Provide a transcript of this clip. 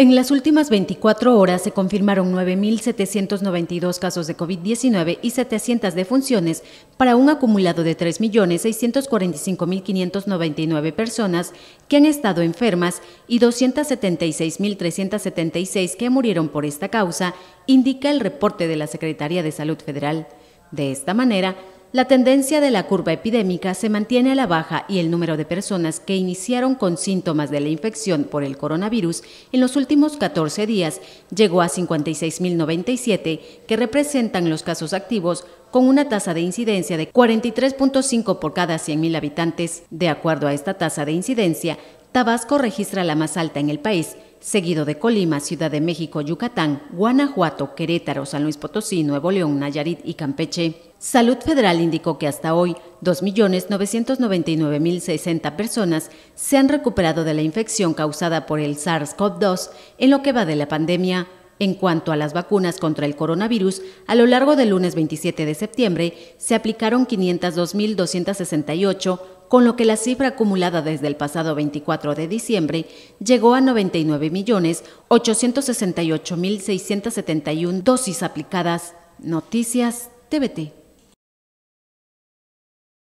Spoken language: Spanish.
En las últimas 24 horas se confirmaron 9.792 casos de COVID-19 y 700 defunciones para un acumulado de 3.645.599 personas que han estado enfermas y 276.376 que murieron por esta causa, indica el reporte de la Secretaría de Salud Federal. De esta manera, la tendencia de la curva epidémica se mantiene a la baja y el número de personas que iniciaron con síntomas de la infección por el coronavirus en los últimos 14 días llegó a 56.097, que representan los casos activos con una tasa de incidencia de 43.5 por cada 100.000 habitantes. De acuerdo a esta tasa de incidencia, Tabasco registra la más alta en el país, seguido de Colima, Ciudad de México, Yucatán, Guanajuato, Querétaro, San Luis Potosí, Nuevo León, Nayarit y Campeche. Salud Federal indicó que hasta hoy 2.999.060 personas se han recuperado de la infección causada por el SARS-CoV-2 en lo que va de la pandemia. En cuanto a las vacunas contra el coronavirus, a lo largo del lunes 27 de septiembre se aplicaron 502.268 con lo que la cifra acumulada desde el pasado 24 de diciembre llegó a 99.868.671 dosis aplicadas. Noticias TVT.